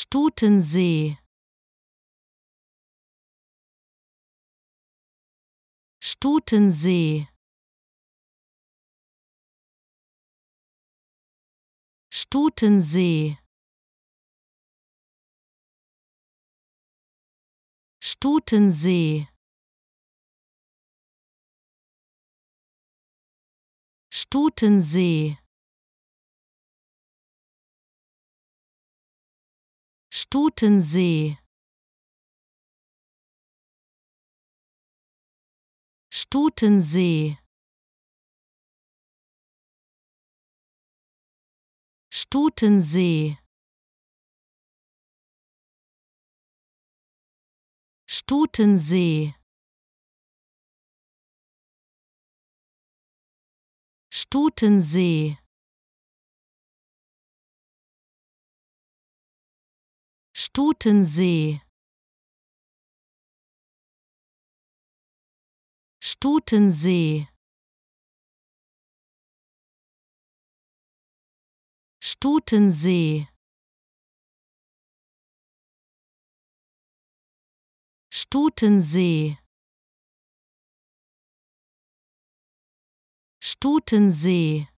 Stutensee Stutensee Stutensee Stutensee Stutensee Stutensee Stutensee Stutensee Stutensee Stutensee Stutensee Stutensee Stutensee Stutensee Stutensee